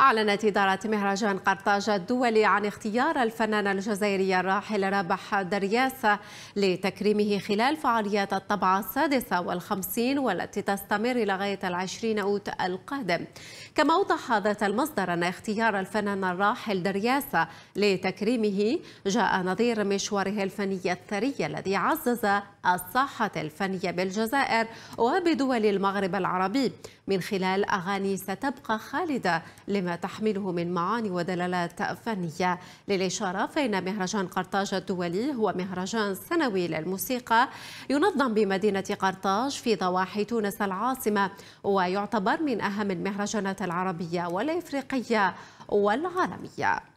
أعلنت إدارة مهرجان قرطاج الدولي عن اختيار الفنان الجزائري الراحل رابح درياس لتكريمه خلال فعاليات الطبعة السادسة والخمسين والتي تستمر لغاية العشرين أوت القادم كما أوضح هذا المصدر أن اختيار الفنان الراحل درياس لتكريمه جاء نظير مشواره الفني الثري الذي عزز الصحة الفنية بالجزائر وبدول المغرب العربي من خلال أغاني ستبقى خالدة لم بما تحمله من معاني ودلالات فنية للإشارة فإن مهرجان قرطاج الدولي هو مهرجان سنوي للموسيقى ينظم بمدينة قرطاج في ضواحي تونس العاصمة ويعتبر من أهم المهرجانات العربية والإفريقية والعالمية